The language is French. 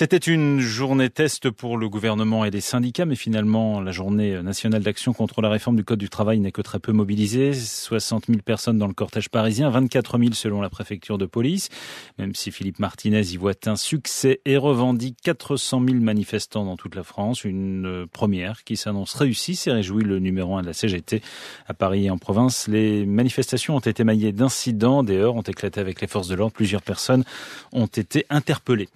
C'était une journée test pour le gouvernement et les syndicats, mais finalement, la journée nationale d'action contre la réforme du Code du travail n'est que très peu mobilisée. 60 000 personnes dans le cortège parisien, 24 000 selon la préfecture de police. Même si Philippe Martinez y voit un succès et revendique 400 000 manifestants dans toute la France, une première qui s'annonce réussie, s'est réjoui le numéro 1 de la CGT. À Paris et en province, les manifestations ont été maillées d'incidents, des heurts ont éclaté avec les forces de l'ordre, plusieurs personnes ont été interpellées.